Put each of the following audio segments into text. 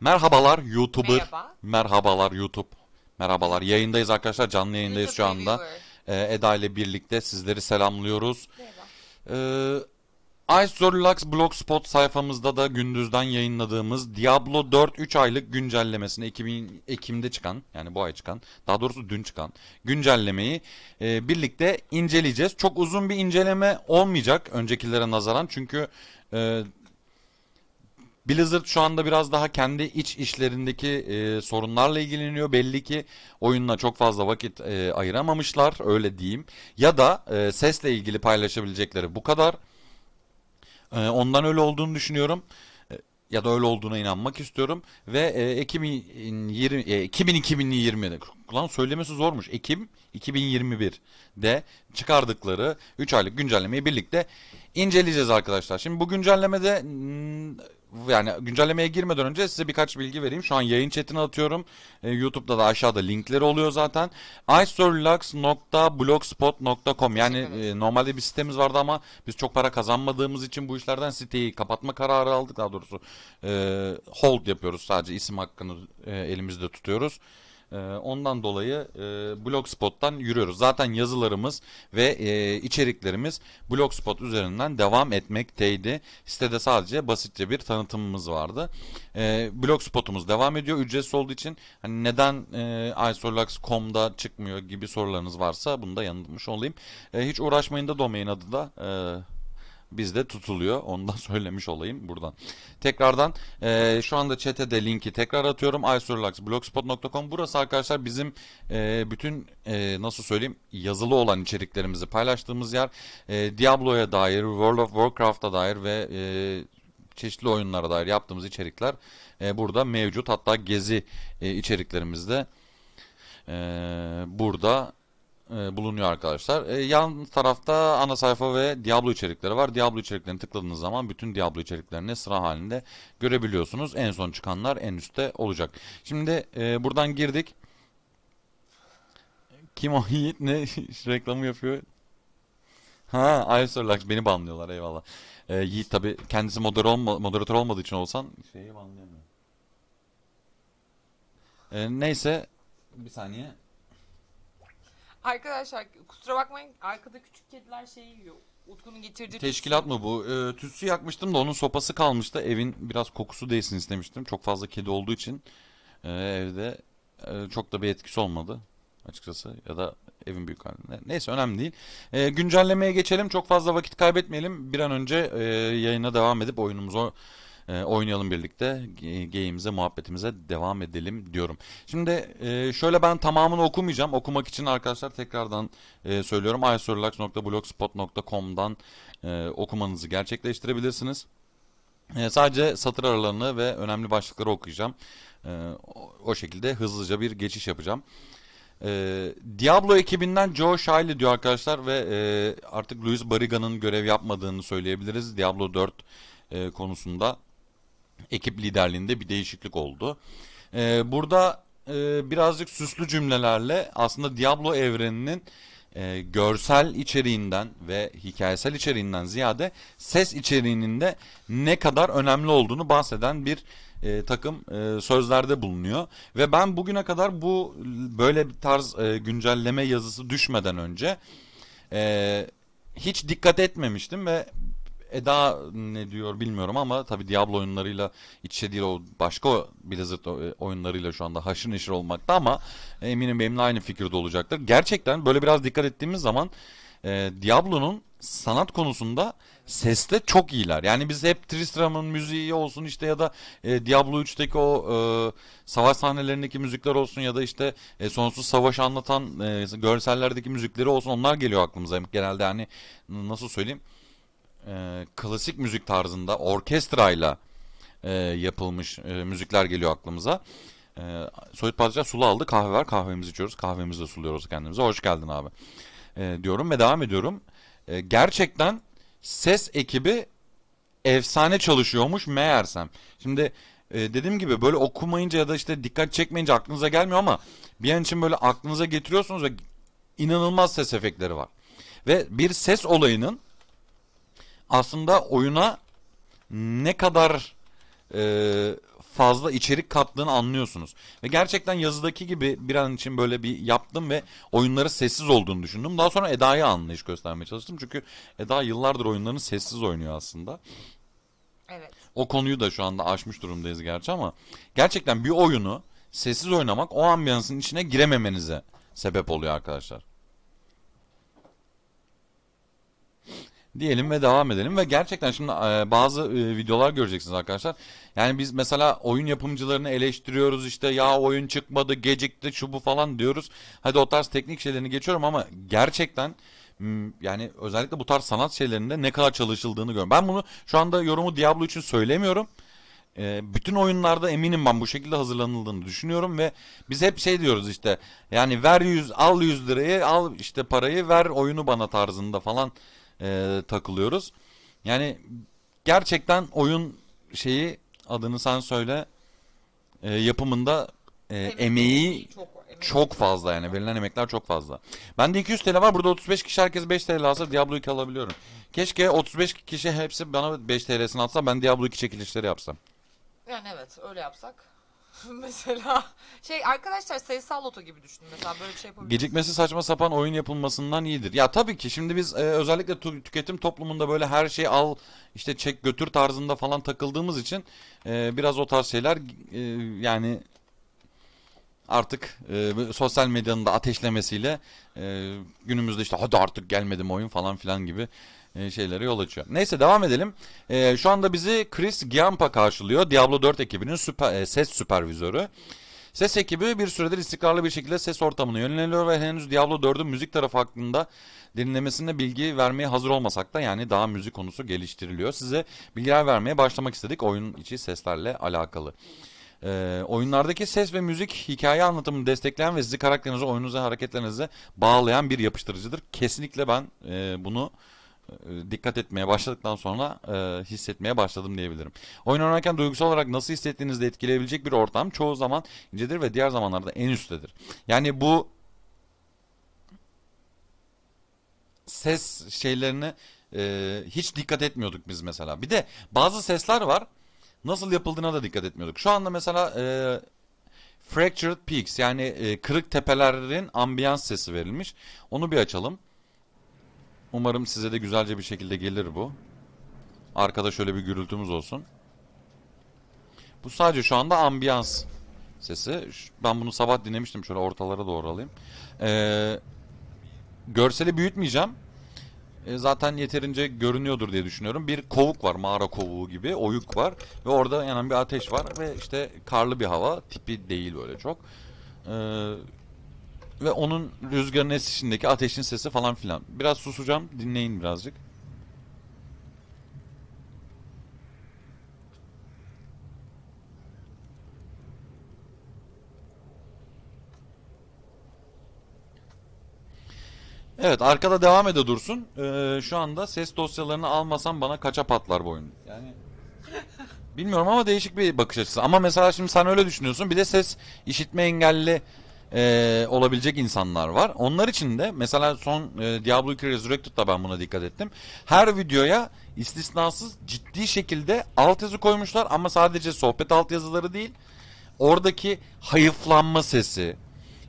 Merhabalar YouTuber, Merhaba. Merhabalar YouTube. Merhabalar. Yayındayız arkadaşlar. Canlı yayındayız YouTube şu anda. Ee, Eda ile birlikte sizleri selamlıyoruz. Merhaba. Ee, Icerlux Blogspot sayfamızda da gündüzden yayınladığımız Diablo 4 3 aylık güncellemesini 2000 Ekim'de çıkan yani bu ay çıkan daha doğrusu dün çıkan güncellemeyi e, birlikte inceleyeceğiz. Çok uzun bir inceleme olmayacak öncekilere nazaran çünkü e, Blizzard şu anda biraz daha kendi iç işlerindeki e, sorunlarla ilgileniyor. Belli ki oyununa çok fazla vakit e, ayıramamışlar öyle diyeyim. Ya da e, sesle ilgili paylaşabilecekleri bu kadar. E, ondan öyle olduğunu düşünüyorum e, ya da öyle olduğuna inanmak istiyorum ve e, Ekim 20 e, 2020'de lan söylemesi zormuş. Ekim 2021'de çıkardıkları 3 aylık güncellemeyi birlikte inceleyeceğiz arkadaşlar. Şimdi bu güncellemede yani güncellemeye girmeden önce size birkaç bilgi vereyim. Şu an yayın chatine atıyorum. E, YouTube'da da aşağıda linkleri oluyor zaten. iStoryLux.blogspot.com yani e, normalde bir sitemiz vardı ama biz çok para kazanmadığımız için bu işlerden siteyi kapatma kararı aldık. Daha doğrusu e, hold yapıyoruz sadece isim hakkını e, elimizde tutuyoruz. Ee, ondan dolayı e, Blogspot'tan yürüyoruz. Zaten yazılarımız ve e, içeriklerimiz Blogspot üzerinden devam etmekteydi. Sitede sadece basitçe bir tanıtımımız vardı. E, Blogspotumuz devam ediyor. Ücretsiz olduğu için hani neden e, isolux.com'da çıkmıyor gibi sorularınız varsa bunu da yanıtlamış olayım. Ee, hiç uğraşmayın da domain adı da e, bizde tutuluyor. Onu da söylemiş olayım buradan. Tekrardan e, şu anda chat'e linki tekrar atıyorum. isurlux.blogspot.com Burası arkadaşlar bizim e, bütün e, nasıl söyleyeyim yazılı olan içeriklerimizi paylaştığımız yer. E, Diablo'ya dair, World of Warcraft'a dair ve e, çeşitli oyunlara dair yaptığımız içerikler e, burada mevcut. Hatta gezi e, içeriklerimizde e, burada e, bulunuyor arkadaşlar. E, yan tarafta ana sayfa ve Diablo içerikleri var. Diablo içeriklerini tıkladığınız zaman bütün Diablo içeriklerini sıra halinde görebiliyorsunuz. En son çıkanlar en üstte olacak. Şimdi e, buradan girdik. Kim o Yiğit ne reklamı yapıyor? Ha, Icerlax beni banlıyorlar eyvallah. Ee, Yiğit tabi kendisi moderatör, olma, moderatör olmadığı için olsan şeyi banlayamıyor. Ee, neyse bir saniye. Arkadaşlar kusura bakmayın arkada küçük kediler şeyi yiyor. Utku'nun getirdiği Teşkilat mı bu? Ee, tütsü yakmıştım da onun sopası kalmıştı. Evin biraz kokusu değsin istemiştim. Çok fazla kedi olduğu için e, evde e, çok da bir etkisi olmadı açıkçası. Ya da evin büyük halinde. Neyse önemli değil. E, güncellemeye geçelim. Çok fazla vakit kaybetmeyelim. Bir an önce e, yayına devam edip oyunumuzu ee, oynayalım birlikte. Game'imize, muhabbetimize devam edelim diyorum. Şimdi e, şöyle ben tamamını okumayacağım. Okumak için arkadaşlar tekrardan e, söylüyorum. isorelax.blogspot.com'dan e, okumanızı gerçekleştirebilirsiniz. sadece satır aralarını ve önemli başlıkları okuyacağım. o şekilde hızlıca bir geçiş yapacağım. Diablo ekibinden Joe Shiley diyor arkadaşlar ve artık Luis Barriga'nın görev yapmadığını söyleyebiliriz Diablo 4 konusunda ekip liderliğinde bir değişiklik oldu. E, burada e, birazcık süslü cümlelerle aslında Diablo evreninin e, görsel içeriğinden ve hikayesel içeriğinden ziyade ses içeriğinin de ne kadar önemli olduğunu bahseden bir e, takım e, sözlerde bulunuyor ve ben bugüne kadar bu böyle bir tarz e, güncelleme yazısı düşmeden önce e, hiç dikkat etmemiştim ve Eda ne diyor bilmiyorum ama tabi Diablo oyunlarıyla içe değil o başka Blizzard e, oyunlarıyla şu anda haşır neşir olmakta ama eminim benimle aynı fikirde olacaktır. Gerçekten böyle biraz dikkat ettiğimiz zaman e, Diablo'nun sanat konusunda seste çok iyiler. Yani biz hep Tristram'ın müziği olsun işte ya da e, Diablo 3'teki o e, savaş sahnelerindeki müzikler olsun ya da işte e, sonsuz savaşı anlatan e, görsellerdeki müzikleri olsun onlar geliyor aklımıza genelde hani nasıl söyleyeyim e, klasik müzik tarzında orkestrayla e, yapılmış e, müzikler geliyor aklımıza. E, Soyut Padişah sulu aldı kahve var kahvemizi içiyoruz kahvemizi de suluyoruz kendimize hoş geldin abi e, diyorum ve devam ediyorum. E, gerçekten ses ekibi efsane çalışıyormuş meğersem. Şimdi e, dediğim gibi böyle okumayınca ya da işte dikkat çekmeyince aklınıza gelmiyor ama bir an için böyle aklınıza getiriyorsunuz ve inanılmaz ses efektleri var. Ve bir ses olayının aslında oyuna ne kadar e, fazla içerik kattığını anlıyorsunuz. Ve gerçekten yazıdaki gibi bir an için böyle bir yaptım ve oyunları sessiz olduğunu düşündüm. Daha sonra Eda'ya anlayış göstermeye çalıştım. Çünkü Eda yıllardır oyunlarını sessiz oynuyor aslında. Evet. O konuyu da şu anda aşmış durumdayız gerçi ama gerçekten bir oyunu sessiz oynamak o ambiyansın içine girememenize sebep oluyor arkadaşlar. diyelim ve devam edelim ve gerçekten şimdi e, bazı e, videolar göreceksiniz arkadaşlar. Yani biz mesela oyun yapımcılarını eleştiriyoruz işte ya oyun çıkmadı, gecikti, şu bu falan diyoruz. Hadi o tarz teknik şeylerini geçiyorum ama gerçekten yani özellikle bu tarz sanat şeylerinde ne kadar çalışıldığını görüyorum. Ben bunu şu anda yorumu Diablo için söylemiyorum. E, bütün oyunlarda eminim ben bu şekilde hazırlanıldığını düşünüyorum ve biz hep şey diyoruz işte yani ver 100 al 100 lirayı al işte parayı ver oyunu bana tarzında falan e, takılıyoruz. Yani gerçekten oyun şeyi adını sen söyle e, yapımında e, emeği, çok, fazla yani verilen emekler çok fazla. Ben de 200 TL var burada 35 kişi herkes 5 TL alsa Diablo 2 alabiliyorum. Keşke 35 kişi hepsi bana 5 TL'sini atsa ben Diablo 2 çekilişleri yapsam. Yani evet öyle yapsak mesela şey arkadaşlar sayısal loto gibi düşünün mesela böyle bir şey yapabiliriz. Gecikmesi saçma sapan oyun yapılmasından iyidir. Ya tabii ki şimdi biz e, özellikle tü- tüketim toplumunda böyle her şeyi al işte çek götür tarzında falan takıldığımız için e, biraz o tarz şeyler e, yani artık e, sosyal medyanın da ateşlemesiyle e, günümüzde işte hadi artık gelmedim oyun falan filan gibi e, şeylere yol açıyor. Neyse devam edelim. E, şu anda bizi Chris Giampa karşılıyor. Diablo 4 ekibinin süper, e, ses süpervizörü. Ses ekibi bir süredir istikrarlı bir şekilde ses ortamını yöneliyor ve henüz Diablo 4'ün müzik tarafı hakkında dinlemesine bilgi vermeye hazır olmasak da yani daha müzik konusu geliştiriliyor. Size bilgiler vermeye başlamak istedik oyun içi seslerle alakalı. E, oyunlardaki ses ve müzik hikaye anlatımını destekleyen ve sizi karakterinizi oyununuza, hareketlerinize bağlayan bir yapıştırıcıdır. Kesinlikle ben e, bunu e, dikkat etmeye başladıktan sonra e, hissetmeye başladım diyebilirim. Oyun oynarken duygusal olarak nasıl hissettiğinizi etkileyebilecek bir ortam çoğu zaman incedir ve diğer zamanlarda en üsttedir. Yani bu ses şeylerini e, hiç dikkat etmiyorduk biz mesela. Bir de bazı sesler var nasıl yapıldığına da dikkat etmiyorduk. Şu anda mesela e, Fractured Peaks yani e, kırık tepelerin ambiyans sesi verilmiş. Onu bir açalım. Umarım size de güzelce bir şekilde gelir bu. Arkada şöyle bir gürültümüz olsun. Bu sadece şu anda ambiyans sesi. Ben bunu sabah dinlemiştim. Şöyle ortalara doğru alayım. Ee, görseli büyütmeyeceğim. Ee, zaten yeterince görünüyordur diye düşünüyorum. Bir kovuk var. Mağara kovuğu gibi. Oyuk var. Ve orada yanan bir ateş var. Ve işte karlı bir hava. Tipi değil böyle çok. Ee, ve onun rüzgarın esişindeki ateşin sesi falan filan. Biraz susacağım. Dinleyin birazcık. Evet arkada devam ede dursun. Ee, şu anda ses dosyalarını almasam bana kaça patlar bu oyun. Yani bilmiyorum ama değişik bir bakış açısı. Ama mesela şimdi sen öyle düşünüyorsun. Bir de ses işitme engelli e, olabilecek insanlar var. Onlar için de mesela son e, Diablo 2 Resurrected'da ben buna dikkat ettim. Her videoya istisnasız ciddi şekilde altyazı koymuşlar ama sadece sohbet altyazıları değil. Oradaki hayıflanma sesi,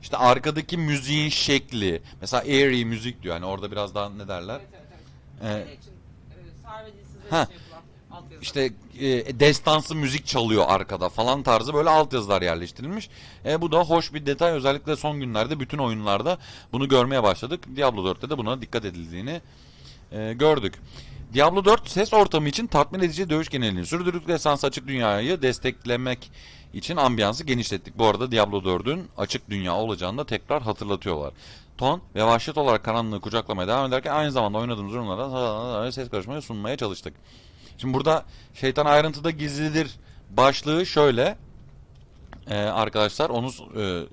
işte arkadaki müziğin şekli. Mesela airy müzik diyor. Yani orada biraz daha ne derler? Evet, evet, evet. Ee, için, e, ha, işte e, destansı müzik çalıyor arkada falan tarzı böyle altyazılar yerleştirilmiş. E, bu da hoş bir detay özellikle son günlerde bütün oyunlarda bunu görmeye başladık. Diablo 4'te de buna dikkat edildiğini e, gördük. Diablo 4 ses ortamı için tatmin edici dövüş genelini sürdürdük. Esans açık dünyayı desteklemek için ambiyansı genişlettik. Bu arada Diablo 4'ün açık dünya olacağını da tekrar hatırlatıyorlar. Ton ve vahşet olarak karanlığı kucaklamaya devam ederken aynı zamanda oynadığımız ürünlerden ses karışmayı sunmaya çalıştık. Şimdi burada şeytan ayrıntıda gizlidir başlığı şöyle e, arkadaşlar onu e,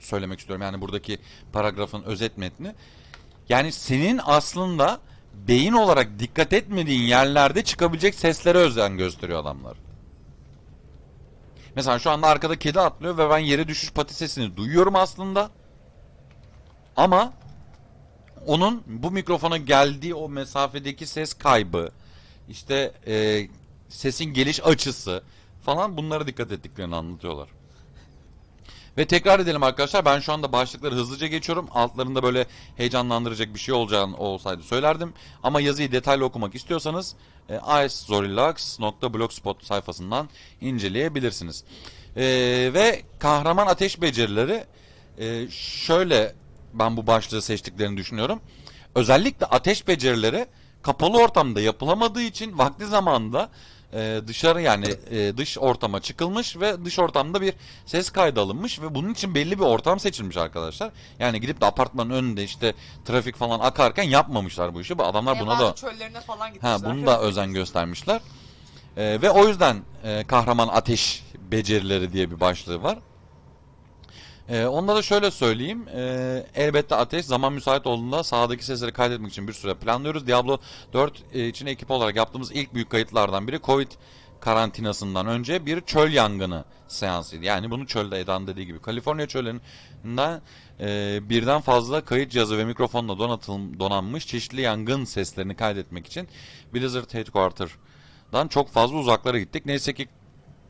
söylemek istiyorum. Yani buradaki paragrafın özet metni. Yani senin aslında beyin olarak dikkat etmediğin yerlerde çıkabilecek seslere özen gösteriyor adamlar. Mesela şu anda arkada kedi atlıyor ve ben yere düşüş pati sesini duyuyorum aslında. Ama onun bu mikrofona geldiği o mesafedeki ses kaybı işte e, sesin geliş açısı falan bunlara dikkat ettiklerini anlatıyorlar. Ve tekrar edelim arkadaşlar. Ben şu anda başlıkları hızlıca geçiyorum. Altlarında böyle heyecanlandıracak bir şey olacağını olsaydı söylerdim. Ama yazıyı detaylı okumak istiyorsanız e, icezorillax.blogspot sayfasından inceleyebilirsiniz. E, ve kahraman ateş becerileri e, şöyle ben bu başlığı seçtiklerini düşünüyorum. Özellikle ateş becerileri kapalı ortamda yapılamadığı için vakti zamanında e, dışarı yani e, dış ortama çıkılmış ve dış ortamda bir ses kaydı alınmış ve bunun için belli bir ortam seçilmiş arkadaşlar. Yani gidip de apartmanın önünde işte trafik falan akarken yapmamışlar bu işi. Bu adamlar buna da çöllerine falan gitmişler. Ha, bunu da özen göstermişler. E, ve o yüzden e, kahraman ateş becerileri diye bir başlığı var. E, onda da şöyle söyleyeyim. E, elbette Ateş zaman müsait olduğunda sahadaki sesleri kaydetmek için bir süre planlıyoruz. Diablo 4 e, için ekip olarak yaptığımız ilk büyük kayıtlardan biri Covid karantinasından önce bir çöl yangını seansıydı. Yani bunu çölde Edan dediği gibi. Kaliforniya çölünden e, birden fazla kayıt cihazı ve mikrofonla donatıl, donanmış çeşitli yangın seslerini kaydetmek için Blizzard Headquarter'dan çok fazla uzaklara gittik. Neyse ki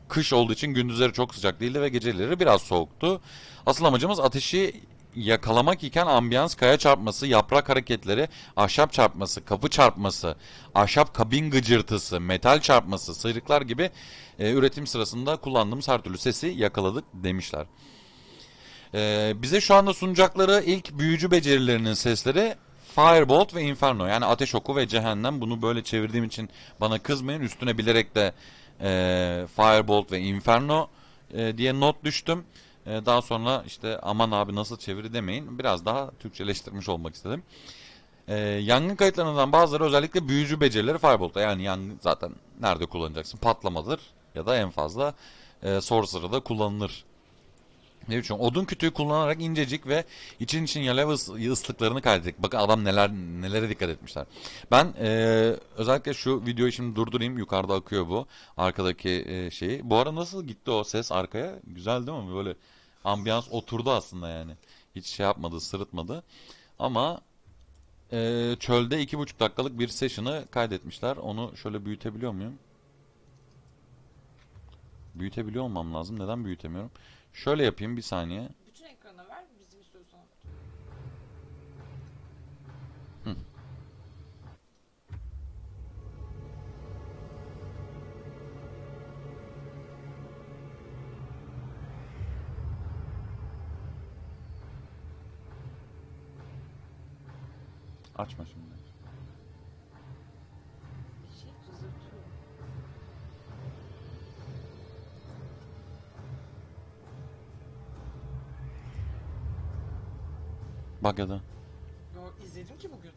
kış olduğu için gündüzleri çok sıcak değildi ve geceleri biraz soğuktu. Asıl amacımız ateşi yakalamak iken ambiyans kaya çarpması, yaprak hareketleri, ahşap çarpması, kapı çarpması, ahşap kabin gıcırtısı, metal çarpması, sıyrıklar gibi e, üretim sırasında kullandığımız her türlü sesi yakaladık demişler. E, bize şu anda sunacakları ilk büyücü becerilerinin sesleri Firebolt ve Inferno yani ateş oku ve cehennem bunu böyle çevirdiğim için bana kızmayın üstüne bilerek de e, Firebolt ve Inferno e, diye not düştüm. E, daha sonra işte aman abi nasıl çeviri demeyin. Biraz daha Türkçeleştirmiş olmak istedim. E, yangın kayıtlarından bazıları özellikle büyücü becerileri Firebolt'ta. Yani yangın zaten nerede kullanacaksın? Patlamadır ya da en fazla e, Sorcerer'da kullanılır ne biçim? Odun kütüğü kullanarak incecik ve için için yalev ıslıklarını kaydettik. Bakın adam neler nelere dikkat etmişler. Ben e, özellikle şu videoyu şimdi durdurayım. Yukarıda akıyor bu. Arkadaki e, şeyi. Bu ara nasıl gitti o ses arkaya? Güzel değil mi? Böyle ambiyans oturdu aslında yani. Hiç şey yapmadı, sırıtmadı. Ama e, çölde iki buçuk dakikalık bir session'ı kaydetmişler. Onu şöyle büyütebiliyor muyum? Büyütebiliyor olmam lazım. Neden büyütemiyorum? Şöyle yapayım bir saniye. Bütün ekrana ver bizim istiyorsan. Hı. Açma şimdi. Bug'ladı. Yo, izledim ki bugün.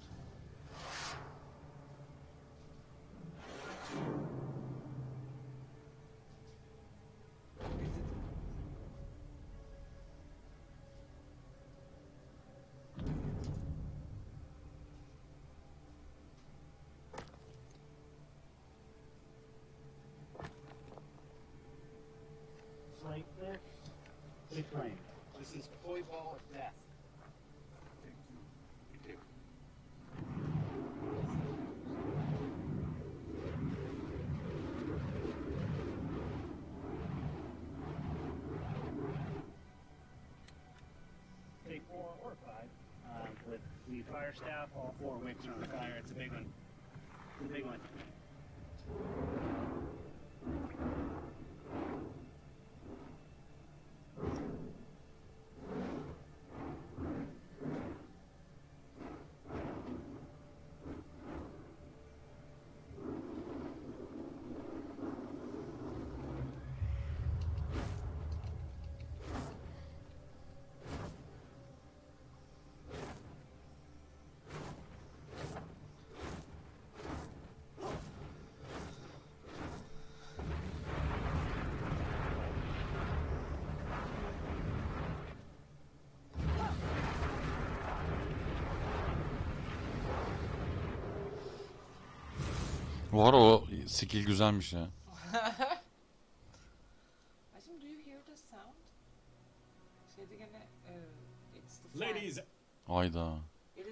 entire staff, all four wicks are on fire. It's a big one. It's a big one. Bu ara o skill güzelmiş ya. Şey e, Ladies. Ayda. It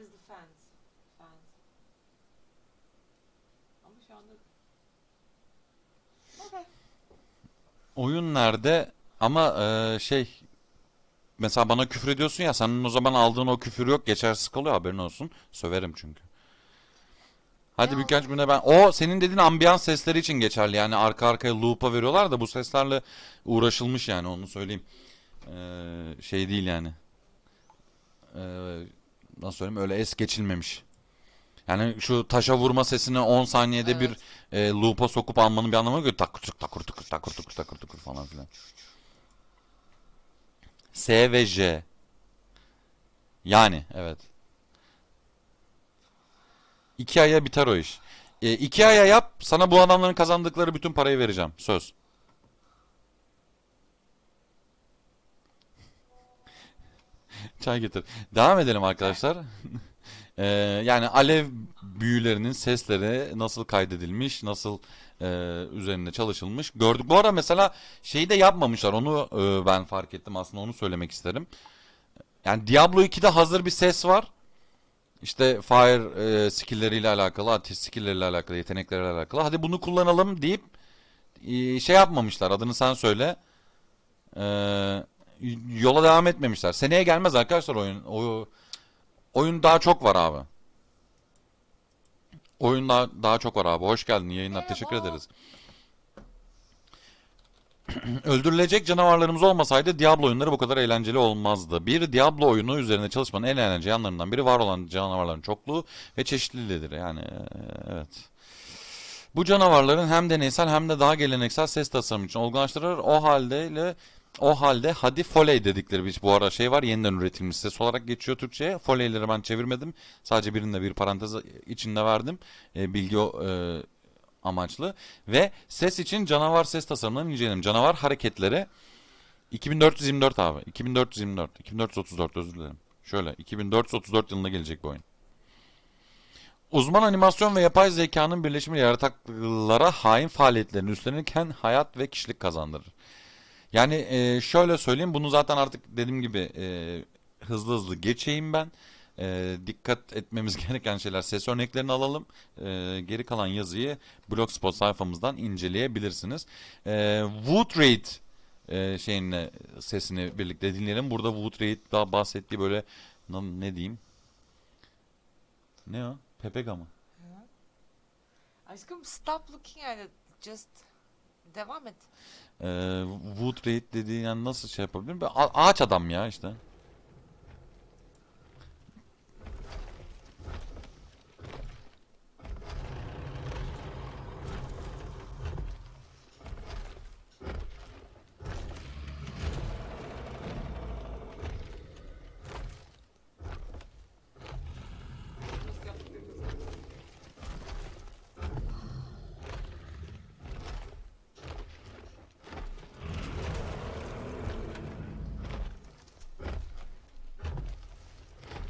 Oyun nerede? Ama e, şey mesela bana küfür ediyorsun ya senin o zaman aldığın o küfür yok geçersiz kalıyor haberin olsun. Söverim çünkü. Hadi birkaç güne ben... O senin dediğin ambiyans sesleri için geçerli. Yani arka arkaya loop'a veriyorlar da bu seslerle uğraşılmış yani onu söyleyeyim. Ee, şey değil yani. Ee, nasıl söyleyeyim öyle es geçilmemiş. Yani şu taşa vurma sesini 10 saniyede evet. bir e, loop'a sokup almanın bir anlamı yok. Takır tık takır tıkır takır tıkır takır tıkır falan filan. S ve J. Yani evet. İki aya biter o iş. E, iki aya yap. Sana bu adamların kazandıkları bütün parayı vereceğim. Söz. Çay getir. Devam edelim arkadaşlar. ee, yani alev büyülerinin sesleri nasıl kaydedilmiş, nasıl e, üzerinde çalışılmış gördük. Bu arada mesela şeyi de yapmamışlar. Onu e, ben fark ettim aslında onu söylemek isterim. Yani Diablo 2'de hazır bir ses var işte fire e, skill'leriyle alakalı, ateş skill'leriyle alakalı, yetenekleriyle alakalı. Hadi bunu kullanalım deyip e, şey yapmamışlar. Adını sen söyle. E, yola devam etmemişler. Seneye gelmez arkadaşlar oyun. O, oyun daha çok var abi. Oyun daha, daha çok var abi. Hoş geldin yayınlar. Teşekkür ederiz. Öldürülecek canavarlarımız olmasaydı Diablo oyunları bu kadar eğlenceli olmazdı. Bir Diablo oyunu üzerinde çalışmanın en eğlenceli yanlarından biri var olan canavarların çokluğu ve çeşitliliğidir. Yani e, evet. Bu canavarların hem deneysel hem de daha geleneksel ses tasarımı için olgunlaştırır. O halde ile o halde hadi foley dedikleri bir bu ara şey var yeniden üretilmiş ses olarak geçiyor Türkçe'ye. Foleyleri ben çevirmedim. Sadece birinde bir parantez içinde verdim. E, bilgi e, amaçlı ve ses için canavar ses tasarımlarını inceleyelim. Canavar hareketleri 2424 abi. 2424. 2434 özür dilerim. Şöyle 2434 yılında gelecek bu oyun. Uzman animasyon ve yapay zekanın birleşimi yaratıklara hain faaliyetlerini üstlenirken hayat ve kişilik kazandırır. Yani e, şöyle söyleyeyim bunu zaten artık dediğim gibi e, hızlı hızlı geçeyim ben e, dikkat etmemiz gereken şeyler. Ses örneklerini alalım. E, geri kalan yazıyı Blogspot sayfamızdan inceleyebilirsiniz. E, ee, Woodrate e, şeyinle sesini birlikte dinleyelim. Burada Woodrate daha bahsettiği böyle ne diyeyim? Ne o? Pepega mı? Aşkım stop looking at it. Just devam et. Ee, Woodrate dediğin yani nasıl şey yapabilirim? A ağaç adam ya işte.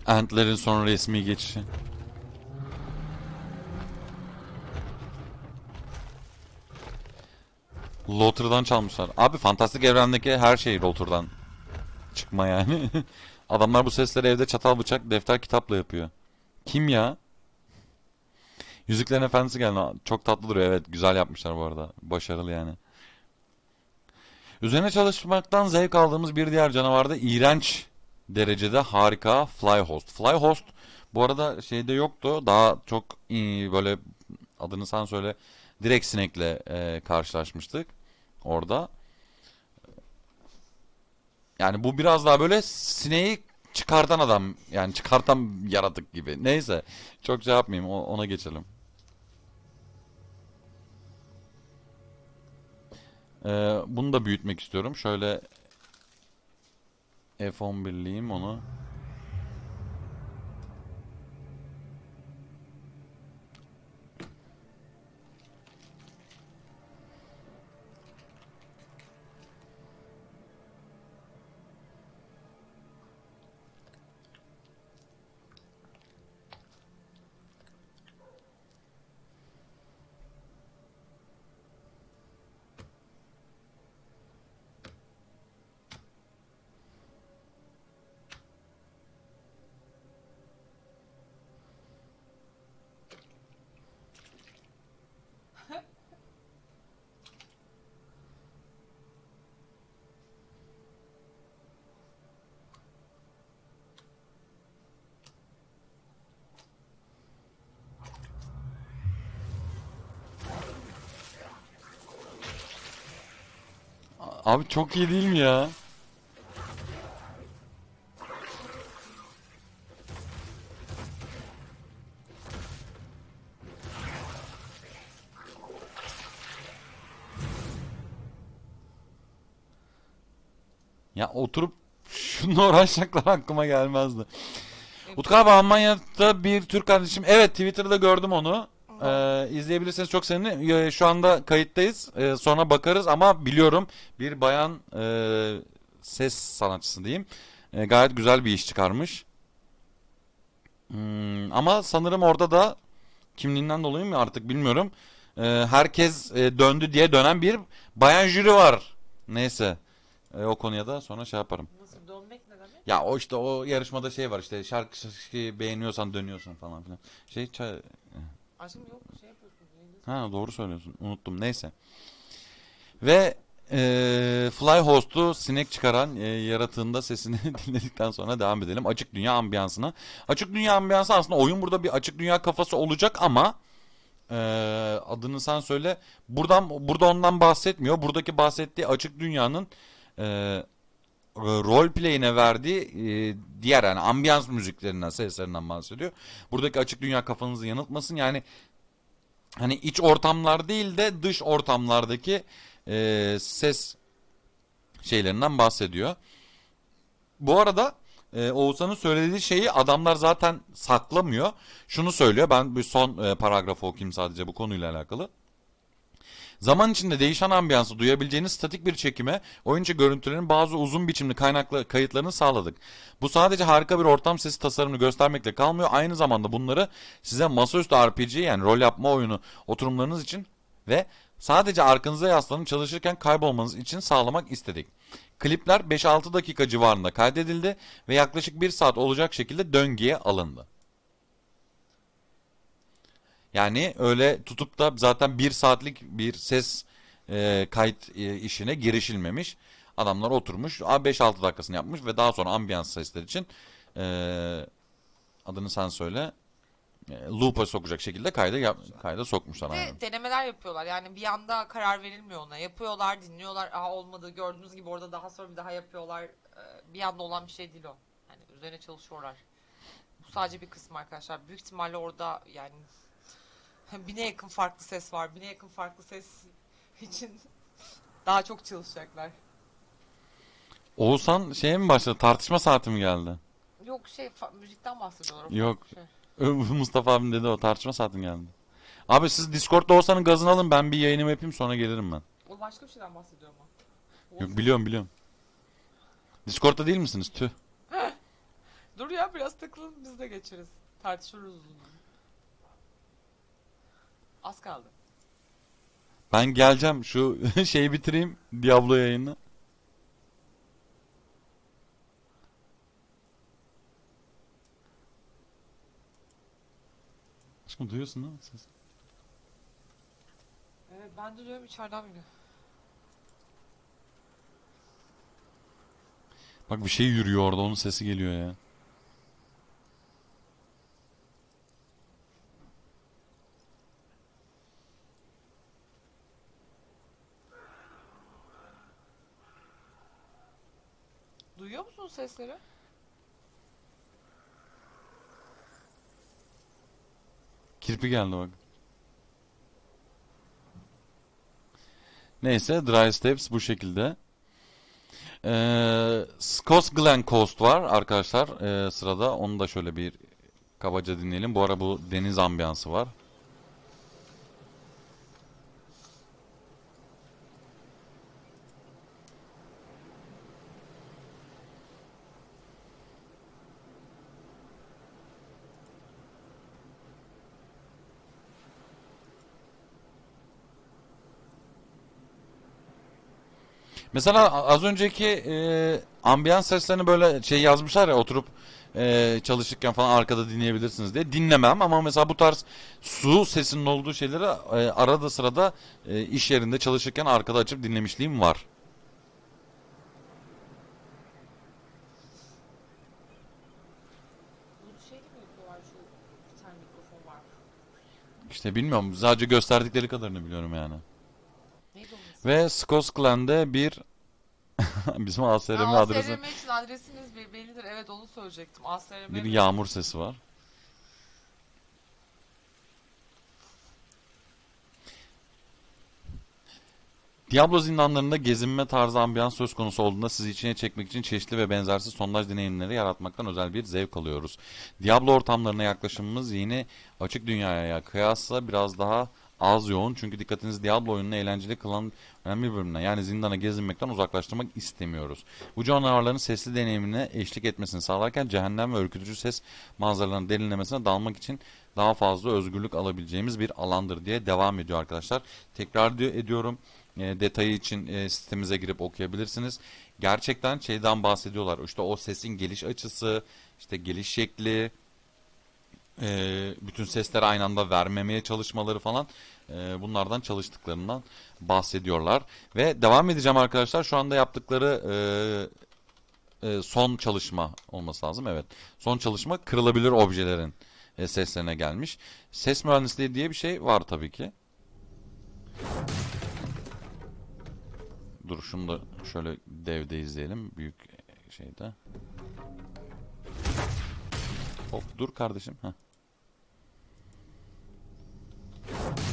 Antlerin son resmi geçişi. Lotter'dan çalmışlar. Abi fantastik evrendeki her şey Lotter'dan. Çıkma yani. Adamlar bu sesleri evde çatal bıçak defter kitapla yapıyor. Kim ya? Yüzüklerin Efendisi geldi. Çok tatlı duruyor. Evet güzel yapmışlar bu arada. Başarılı yani. Üzerine çalışmaktan zevk aldığımız bir diğer canavar da iğrenç derecede harika Flyhost. Flyhost bu arada şeyde yoktu. Daha çok böyle adını sen söyle. Direkt sinekle e, karşılaşmıştık orada. Yani bu biraz daha böyle sineği çıkartan adam yani çıkartan yaratık gibi. Neyse çok şey yapmayayım ona geçelim. Ee, bunu da büyütmek istiyorum. Şöyle F11'liyim onu Abi çok iyi değil mi ya? Ya oturup şununla uğraşacaklar aklıma gelmezdi. Utku abi Almanya'da bir Türk kardeşim. Evet Twitter'da gördüm onu. Ee, izleyebilirseniz çok sevindim. Ee, şu anda kayıttayız. Ee, sonra bakarız ama biliyorum bir bayan e, ses sanatçısı diyeyim. E, gayet güzel bir iş çıkarmış. Hmm, ama sanırım orada da kimliğinden dolayı mı artık bilmiyorum. E, herkes e, döndü diye dönen bir bayan jüri var. Neyse. E, o konuya da sonra şey yaparım. Nasıl dönmek ne demek? Ya o işte o yarışmada şey var işte şarkı, şarkı beğeniyorsan dönüyorsun falan filan. Şey çay... Aşkım yok şey yapıyorsun. Ha doğru söylüyorsun. Unuttum. Neyse. Ve e, Fly Host'u sinek çıkaran e, yaratığında sesini dinledikten sonra devam edelim. Açık dünya ambiyansına. Açık dünya ambiyansı aslında oyun burada bir açık dünya kafası olacak ama e, adını sen söyle. Buradan burada ondan bahsetmiyor. Buradaki bahsettiği açık dünyanın e, rol play'ine verdiği e, diğer yani ambiyans müziklerinden, seslerinden bahsediyor. Buradaki açık dünya kafanızı yanıltmasın. Yani hani iç ortamlar değil de dış ortamlardaki e, ses şeylerinden bahsediyor. Bu arada e, Oğuzhan'ın söylediği şeyi adamlar zaten saklamıyor. Şunu söylüyor. Ben bir son e, paragrafı okuyayım sadece bu konuyla alakalı. Zaman içinde değişen ambiyansı duyabileceğiniz statik bir çekime oyuncu görüntülerinin bazı uzun biçimli kaynaklı kayıtlarını sağladık. Bu sadece harika bir ortam sesi tasarımını göstermekle kalmıyor. Aynı zamanda bunları size masaüstü RPG yani rol yapma oyunu oturumlarınız için ve sadece arkanıza yaslanıp çalışırken kaybolmanız için sağlamak istedik. Klipler 5-6 dakika civarında kaydedildi ve yaklaşık 1 saat olacak şekilde döngüye alındı. Yani öyle tutup da zaten bir saatlik bir ses e, kayıt e, işine girişilmemiş. Adamlar oturmuş 5-6 dakikasını yapmış ve daha sonra ambiyans sesler için e, adını sen söyle e, loop'a sokacak şekilde kayda yap, kayda sokmuşlar. Ve aynen. denemeler yapıyorlar. Yani bir anda karar verilmiyor ona. Yapıyorlar, dinliyorlar. Aha olmadı. Gördüğünüz gibi orada daha sonra bir daha yapıyorlar. E, bir anda olan bir şey değil o. Yani üzerine çalışıyorlar. Bu sadece bir kısmı arkadaşlar. Büyük ihtimalle orada yani bine yakın farklı ses var. Bine yakın farklı ses için daha çok çalışacaklar. Oğuzhan şey mi başladı? Tartışma saati mi geldi? Yok şey müzikten bahsediyorum. Yok. Şey. Mustafa abim dedi o tartışma saatin geldi. Abi siz Discord'da Oğuzhan'ın gazını alın ben bir yayınımı yapayım sonra gelirim ben. O başka bir şeyden bahsediyor mu? Yok biliyorum biliyorum. Discord'da değil misiniz? Tüh. Dur ya biraz takılın biz de geçeriz. Tartışırız uzun. Az kaldı. Ben geleceğim şu şeyi bitireyim Diablo yayını. Aşkım duyuyorsun değil mi ses? Evet ben de duyuyorum içeriden geliyor. Bak bir şey yürüyor orada onun sesi geliyor ya. sesleri? Kirpi geldi bak. Neyse Dry Steps bu şekilde. Ee, Scots Glen Coast var arkadaşlar ee, sırada. Onu da şöyle bir kabaca dinleyelim. Bu ara bu deniz ambiyansı var. Mesela az önceki e, ambiyans seslerini böyle şey yazmışlar ya oturup e, çalışırken falan arkada dinleyebilirsiniz diye dinlemem ama mesela bu tarz su sesinin olduğu şeyleri e, arada sırada e, iş yerinde çalışırken arkada açıp dinlemişliğim var. Şey işte bilmiyorum sadece gösterdikleri kadarını biliyorum yani. Ve Skos Clan'de bir bizim ASRM adresi. ASRM için adresiniz bir bellidir. Evet onu söyleyecektim. ASRM bir yağmur sesi var. Diablo zindanlarında gezinme tarzı ambiyans söz konusu olduğunda sizi içine çekmek için çeşitli ve benzersiz sondaj deneyimleri yaratmaktan özel bir zevk alıyoruz. Diablo ortamlarına yaklaşımımız yeni açık dünyaya kıyasla biraz daha az yoğun. Çünkü dikkatinizi Diablo oyununu eğlenceli kılan önemli bir bölümüne yani zindana gezinmekten uzaklaştırmak istemiyoruz. Bu canavarların sesli deneyimine eşlik etmesini sağlarken cehennem ve ürkütücü ses manzaralarının derinlemesine dalmak için daha fazla özgürlük alabileceğimiz bir alandır diye devam ediyor arkadaşlar. Tekrar ediyorum e, detayı için e, sitemize girip okuyabilirsiniz. Gerçekten şeyden bahsediyorlar İşte o sesin geliş açısı, işte geliş şekli, e, bütün sesleri aynı anda vermemeye çalışmaları falan e, bunlardan çalıştıklarından bahsediyorlar. Ve devam edeceğim arkadaşlar. Şu anda yaptıkları e, e, son çalışma olması lazım. Evet. Son çalışma kırılabilir objelerin e, seslerine gelmiş. Ses mühendisliği diye bir şey var tabii ki. Dur şunu da şöyle devde izleyelim. Büyük şeyde. Hop dur kardeşim. Heh. you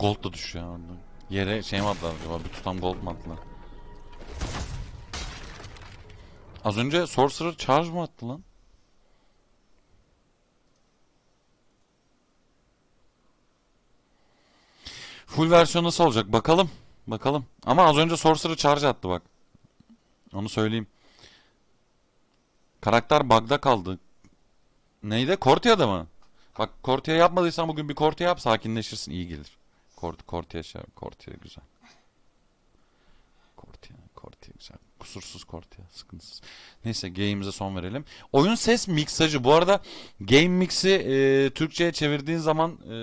gold da düşüyor orada. Yere şey mi atlar acaba? Bir tutam gold mu attılar? Az önce sorcerer charge mı attı lan? Full versiyon nasıl olacak? Bakalım. Bakalım. Ama az önce sorcerer charge attı bak. Onu söyleyeyim. Karakter bug'da kaldı. Neydi? Cortia'da mı? Bak Cortia yapmadıysan bugün bir Cortia yap sakinleşirsin iyi gelir. Kort, Kortiye şey, Kortiye güzel. Kortiye, Kortiye güzel. Kusursuz Kortiye, sıkıntısız. Neyse game'imize son verelim. Oyun ses miksajı. Bu arada game mix'i e, Türkçe'ye çevirdiğin zaman e,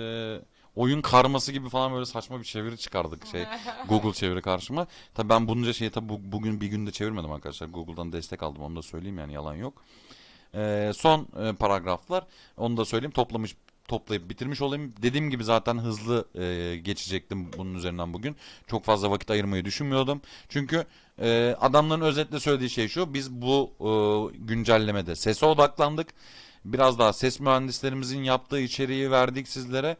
oyun karması gibi falan böyle saçma bir çeviri çıkardık şey Google çeviri karşıma. Tabii ben bunca şeyi tabii bu, bugün bir günde çevirmedim arkadaşlar. Google'dan destek aldım onu da söyleyeyim yani yalan yok. Ee, son e, paragraflar onu da söyleyeyim toplamış toplayıp bitirmiş olayım. Dediğim gibi zaten hızlı e, geçecektim bunun üzerinden bugün. Çok fazla vakit ayırmayı düşünmüyordum. Çünkü e, adamların özetle söylediği şey şu. Biz bu e, güncellemede sese odaklandık. Biraz daha ses mühendislerimizin yaptığı içeriği verdik sizlere.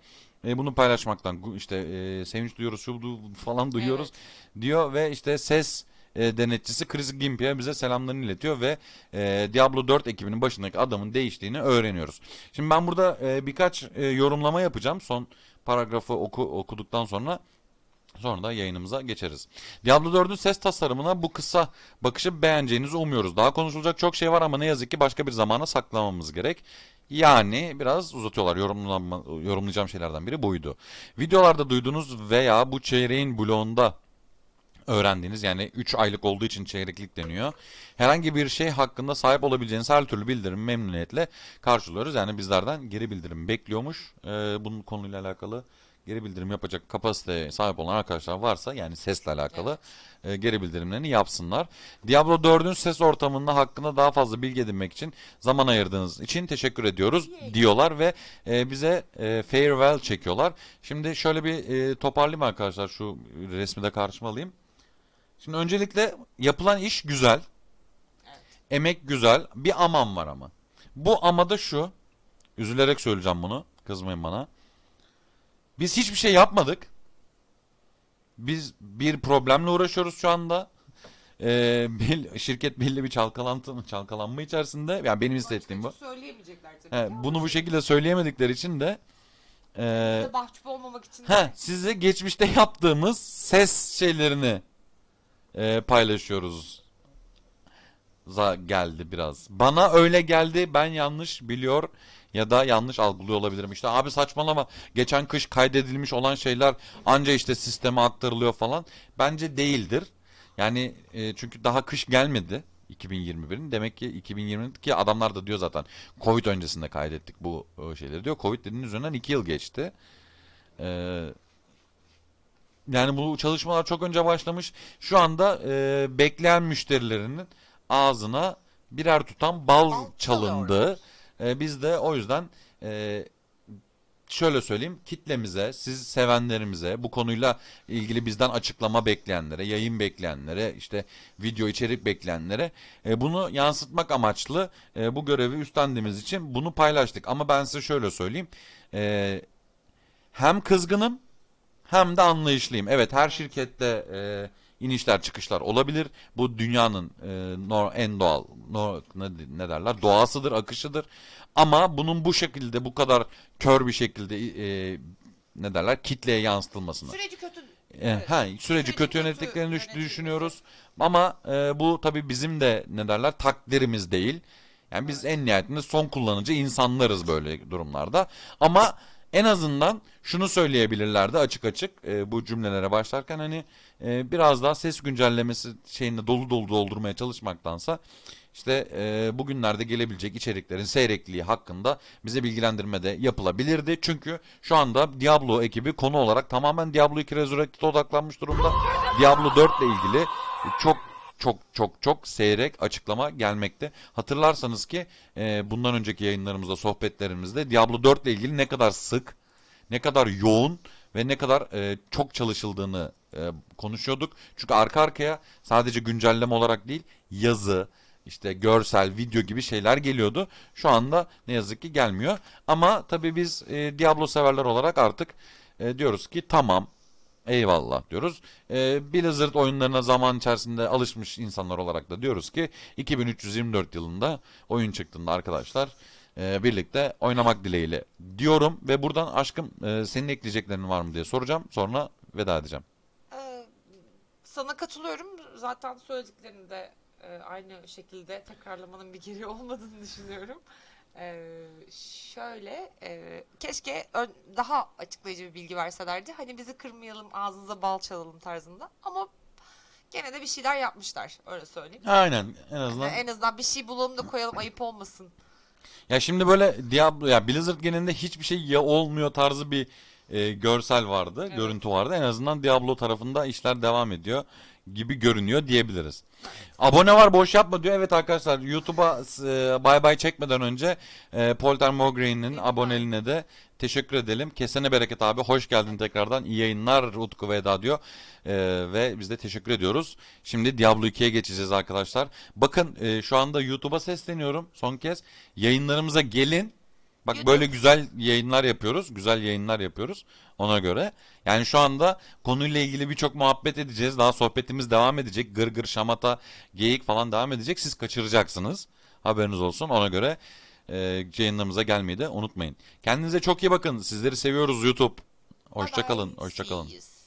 E, bunu paylaşmaktan işte e, sevinç duyuyoruz, şu falan duyuyoruz evet. diyor ve işte ses e, denetçisi Chris Gimpi'ye bize selamlarını iletiyor ve e, Diablo 4 ekibinin başındaki adamın değiştiğini öğreniyoruz. Şimdi ben burada e, birkaç e, yorumlama yapacağım son paragrafı oku, okuduktan sonra. Sonra da yayınımıza geçeriz. Diablo 4'ün ses tasarımına bu kısa bakışı beğeneceğinizi umuyoruz. Daha konuşulacak çok şey var ama ne yazık ki başka bir zamana saklamamız gerek. Yani biraz uzatıyorlar. Yorumlayacağım şeylerden biri buydu. Videolarda duyduğunuz veya bu çeyreğin bloğunda öğrendiğiniz yani 3 aylık olduğu için çeyreklik deniyor. Herhangi bir şey hakkında sahip olabileceğiniz her türlü bildirim memnuniyetle karşılıyoruz. Yani bizlerden geri bildirim bekliyormuş. Ee, bunun konuyla alakalı geri bildirim yapacak kapasiteye sahip olan arkadaşlar varsa yani sesle alakalı evet. e, geri bildirimlerini yapsınlar. Diablo 4'ün ses ortamında hakkında daha fazla bilgi edinmek için zaman ayırdığınız için teşekkür ediyoruz diyorlar ve e, bize e, farewell çekiyorlar. Şimdi şöyle bir e, toparlayayım arkadaşlar şu resmi de karşıma alayım. Şimdi öncelikle yapılan iş güzel. Evet. Emek güzel. Bir aman var ama. Bu ama da şu. Üzülerek söyleyeceğim bunu. Kızmayın bana. Biz hiçbir şey yapmadık. Biz bir problemle uğraşıyoruz şu anda. Ee, belli, şirket belli bir çalkalantı, çalkalanma içerisinde. Yani benim hissettiğim bu. He, bunu bu şekilde söyleyemedikleri için de e, olmamak için. He, size geçmişte yaptığımız ses şeylerini e, paylaşıyoruz. Za geldi biraz. Bana öyle geldi. Ben yanlış biliyor ya da yanlış algılıyor olabilirim. İşte abi saçmalama. Geçen kış kaydedilmiş olan şeyler anca işte sisteme aktarılıyor falan. Bence değildir. Yani e, çünkü daha kış gelmedi 2021'in. Demek ki 2020'nin ki adamlar da diyor zaten Covid öncesinde kaydettik bu şeyleri diyor. Covid dediğin üzerinden 2 yıl geçti. Eee yani bu çalışmalar çok önce başlamış. Şu anda e, bekleyen müşterilerinin ağzına birer tutam bal çalındı. E, biz de o yüzden e, şöyle söyleyeyim kitlemize, siz sevenlerimize, bu konuyla ilgili bizden açıklama bekleyenlere, yayın bekleyenlere, işte video içerik bekleyenlere e, bunu yansıtmak amaçlı e, bu görevi üstlendiğimiz için bunu paylaştık. Ama ben size şöyle söyleyeyim. E, hem kızgınım hem de anlayışlıyım. Evet her şirkette e, inişler çıkışlar olabilir. Bu dünyanın e, no, en doğal no, ne, ne derler doğasıdır, akışıdır. Ama bunun bu şekilde bu kadar kör bir şekilde e, ne derler kitleye yansıtılmasını. Süreci kötü e, ha, süreci, süreci kötü yönettiklerini kötü yönetim. düşünüyoruz. Ama e, bu tabii bizim de ne derler takdirimiz değil. Yani biz evet. en nihayetinde son kullanıcı insanlarız böyle durumlarda. Ama en azından şunu söyleyebilirlerdi açık açık e, bu cümlelere başlarken hani e, biraz daha ses güncellemesi şeyini dolu dolu doldurmaya çalışmaktansa işte e, bugünlerde gelebilecek içeriklerin seyrekliği hakkında bize bilgilendirme de yapılabilirdi. Çünkü şu anda Diablo ekibi konu olarak tamamen Diablo 2 Resurrected'e odaklanmış durumda. Diablo 4 ile ilgili çok çok çok çok seyrek açıklama gelmekte. Hatırlarsanız ki e, bundan önceki yayınlarımızda, sohbetlerimizde Diablo 4 ile ilgili ne kadar sık, ne kadar yoğun ve ne kadar e, çok çalışıldığını e, konuşuyorduk. Çünkü arka arkaya sadece güncelleme olarak değil, yazı, işte görsel, video gibi şeyler geliyordu. Şu anda ne yazık ki gelmiyor. Ama tabii biz e, Diablo severler olarak artık e, diyoruz ki tamam Eyvallah diyoruz. E, Blizzard oyunlarına zaman içerisinde alışmış insanlar olarak da diyoruz ki 2324 yılında oyun çıktığında arkadaşlar e, birlikte oynamak dileğiyle diyorum ve buradan aşkım e, senin ekleyeceklerin var mı diye soracağım. Sonra veda edeceğim. Ee, sana katılıyorum. Zaten söylediklerinde e, aynı şekilde tekrarlamanın bir gereği olmadığını düşünüyorum. Ee, şöyle e, keşke daha açıklayıcı bir bilgi verselerdi. Hani bizi kırmayalım ağzınıza bal çalalım tarzında. Ama gene de bir şeyler yapmışlar öyle söyleyeyim. Aynen en hani azından. Yani en azından bir şey bulalım da koyalım ayıp olmasın. Ya şimdi böyle Diablo ya Blizzard genelinde hiçbir şey ya olmuyor tarzı bir e, görsel vardı, evet. görüntü vardı. En azından Diablo tarafında işler devam ediyor gibi görünüyor diyebiliriz. Abone var boş yapma diyor. Evet arkadaşlar YouTube'a e, bay bay çekmeden önce e, Polter Morgreen'in aboneliğine de teşekkür edelim. Kesene bereket abi. Hoş geldin tekrardan. İyi yayınlar Utku ve Eda diyor. E, ve biz de teşekkür ediyoruz. Şimdi Diablo 2'ye geçeceğiz arkadaşlar. Bakın e, şu anda YouTube'a sesleniyorum son kez. Yayınlarımıza gelin. Bak böyle güzel yayınlar yapıyoruz. Güzel yayınlar yapıyoruz ona göre. Yani şu anda konuyla ilgili birçok muhabbet edeceğiz. Daha sohbetimiz devam edecek. gır gır, şamata, geyik falan devam edecek. Siz kaçıracaksınız. Haberiniz olsun. Ona göre e, yayınlarımıza gelmeyi de unutmayın. Kendinize çok iyi bakın. Sizleri seviyoruz YouTube. Hoşçakalın. Hoşçakalın.